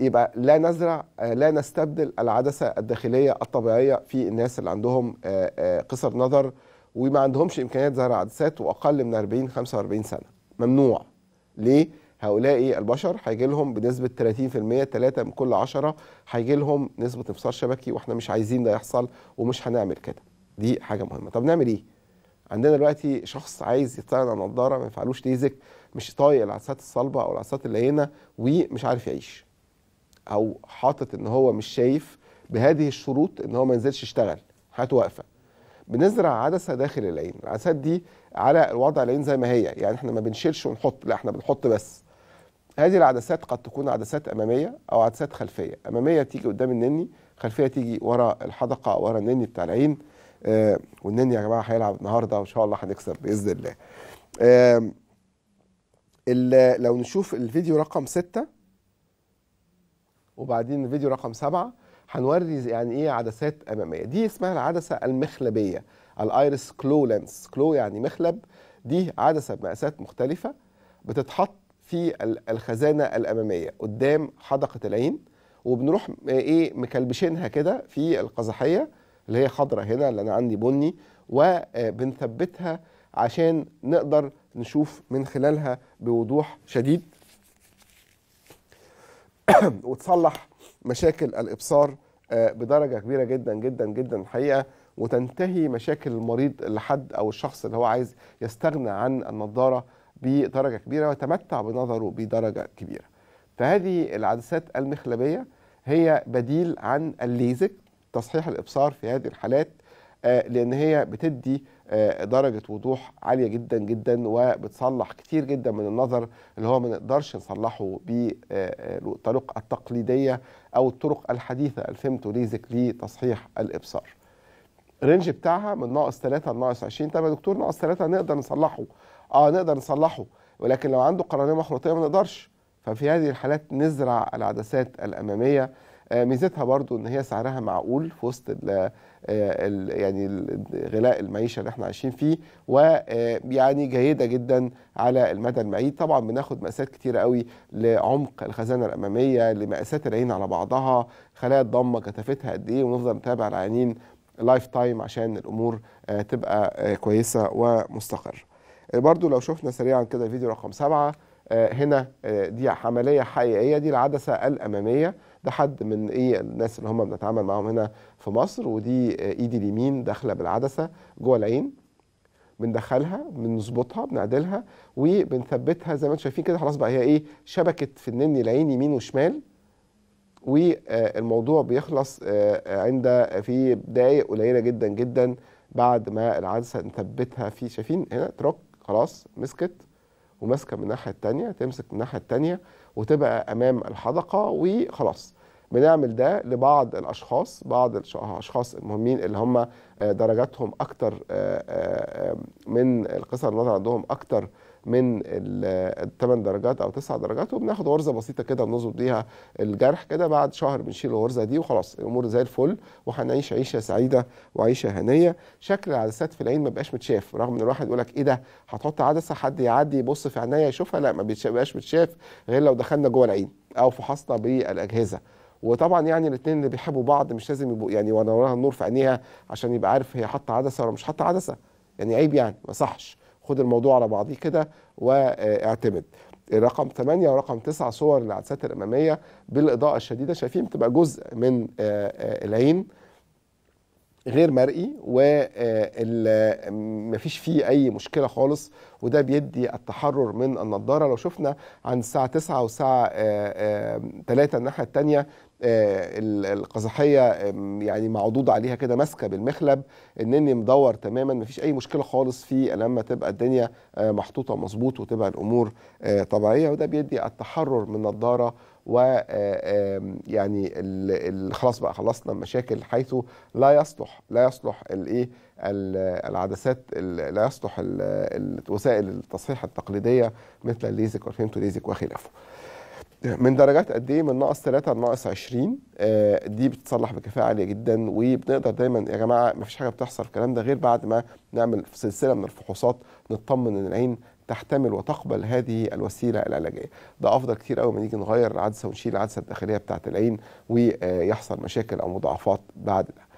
يبقى لا نزرع آه، لا نستبدل العدسه الداخليه الطبيعيه في الناس اللي عندهم آه، آه، قصر نظر وما عندهمش امكانيات زرع عدسات واقل من 40 45 سنه ممنوع ليه هؤلاء إيه؟ البشر هيجي لهم بنسبه 30% 3 من كل 10 هيجي لهم نسبه انفصال شبكي واحنا مش عايزين ده يحصل ومش هنعمل كده دي حاجه مهمه طب نعمل ايه عندنا دلوقتي شخص عايز يطلع نظاره ما ينفعلوش ليزك مش طايق العدسات الصلبه او العدسات اللينه ومش عارف يعيش او حاطط ان هو مش شايف بهذه الشروط ان هو ما ينزلش يشتغل حياته واقفه بنزرع عدسه داخل العين العدسات دي على الوضع العين زي ما هي يعني احنا ما بنشيلش ونحط لا احنا بنحط بس هذه العدسات قد تكون عدسات اماميه او عدسات خلفيه اماميه تيجي قدام النني خلفيه تيجي ورا الحدقه او ورا النني بتاع العين آه والنني يا جماعه هيلعب النهارده وان شاء الله هنكسب باذن الله آه لو نشوف الفيديو رقم 6 وبعدين فيديو رقم سبعة هنوري يعني ايه عدسات اماميه دي اسمها العدسه المخلبيه الايرس كلو لينس كلو يعني مخلب دي عدسه بمقاسات مختلفه بتتحط في الخزانه الاماميه قدام حدقه العين وبنروح ايه مكلبشينها كده في القزحيه اللي هي خضره هنا اللي انا عندي بني وبنثبتها آه، عشان نقدر نشوف من خلالها بوضوح شديد وتصلح مشاكل الابصار آه، بدرجه كبيره جدا جدا جدا الحقيقه وتنتهي مشاكل المريض لحد او الشخص اللي هو عايز يستغنى عن النظاره بدرجه كبيره ويتمتع بنظره بدرجه كبيره. فهذه العدسات المخلبيه هي بديل عن الليزك تصحيح الابصار في هذه الحالات آه، لان هي بتدي آه، درجه وضوح عاليه جدا جدا وبتصلح كتير جدا من النظر اللي هو ما نقدرش نصلحه بالطرق آه، التقليديه او الطرق الحديثه الفيمتو ليزك لتصحيح الابصار. الرينج بتاعها من ناقص 3 لناقص 20 طب يا دكتور ناقص 3 نقدر نصلحه اه نقدر نصلحه ولكن لو عنده قرنيه مخروطيه ما نقدرش ففي هذه الحالات نزرع العدسات الاماميه آه، ميزتها برضو ان هي سعرها معقول في وسط الـ آه، يعني غلاء المعيشه اللي احنا عايشين فيه ويعني آه، جيده جدا على المدى البعيد طبعا بناخد مقاسات كتيره قوي لعمق الخزانه الاماميه لمقاسات العين على بعضها خلايا الضمه كثافتها قد ايه ونفضل نتابع العينين لايف تايم عشان الامور تبقى كويسه ومستقر برضو لو شفنا سريعا كده فيديو رقم سبعة هنا دي عملية حقيقية دي العدسة الأمامية ده حد من ايه الناس اللي هم بنتعامل معاهم هنا في مصر ودي ايدي اليمين داخله بالعدسه جوه العين بندخلها بنظبطها بنعدلها وبنثبتها زي ما انتم شايفين كده خلاص بقى هي ايه شبكت في النني العين يمين وشمال والموضوع بيخلص آه، آه، عند في دقائق قليله جدا جدا بعد ما العدسه نثبتها في شايفين هنا تروك خلاص مسكت وماسكه من الناحيه الثانيه تمسك من الناحيه الثانيه وتبقى امام الحدقه وخلاص بنعمل ده لبعض الاشخاص بعض الاشخاص المهمين اللي هم آه، درجاتهم اكتر آه، آه، من القصر النظر عندهم اكتر من الثمان درجات او تسع درجات وبناخد غرزه بسيطه كده بنظبط بيها الجرح كده بعد شهر بنشيل الغرزه دي وخلاص الامور زي الفل وهنعيش عيشه سعيده وعيشه هنيه شكل العدسات في العين ما بقاش متشاف رغم ان الواحد يقول لك ايه ده هتحط عدسه حد يعدي يبص في عينيا يشوفها لا ما بقاش متشاف غير لو دخلنا جوه العين او فحصنا بالاجهزه وطبعا يعني الاثنين اللي بيحبوا بعض مش لازم يبقوا يعني ونورها النور في عينيها عشان يبقى عارف هي حاطه عدسه ولا مش حاطه عدسه يعني عيب يعني ما صحش خد الموضوع على بعضيه كده واعتمد رقم 8 ورقم 9 صور العدسات الاماميه بالاضاءه الشديده شايفين بتبقى جزء من آه، آه، العين غير مرئي ومفيش آه، فيه اي مشكله خالص وده بيدي التحرر من النضاره لو شفنا عند الساعه 9 والساعه 3 الناحيه الثانيه آه، القزحيه يعني معضوض عليها كده ماسكه بالمخلب انني مدور تماما مفيش اي مشكله خالص في لما تبقى الدنيا آه، محطوطه مظبوط وتبقى الامور آه، طبيعيه وده بيدي التحرر من النضاره و يعني خلاص بقى خلصنا المشاكل حيث لا يصلح لا يصلح الايه العدسات لا يصلح وسائل التصحيح التقليديه مثل الليزك والفيمتو ليزك وخلافه. من درجات قد ايه من ناقص 3 لناقص 20 دي بتتصلح بكفاءه عاليه جدا وبنقدر دايما يا جماعه ما فيش حاجه بتحصل الكلام ده غير بعد ما نعمل سلسله من الفحوصات نطمن ان العين تحتمل وتقبل هذه الوسيله العلاجيه ده افضل كتير قوي ما نيجي نغير العدسه ونشيل العدسه الداخليه بتاعه العين ويحصل مشاكل او مضاعفات بعد ده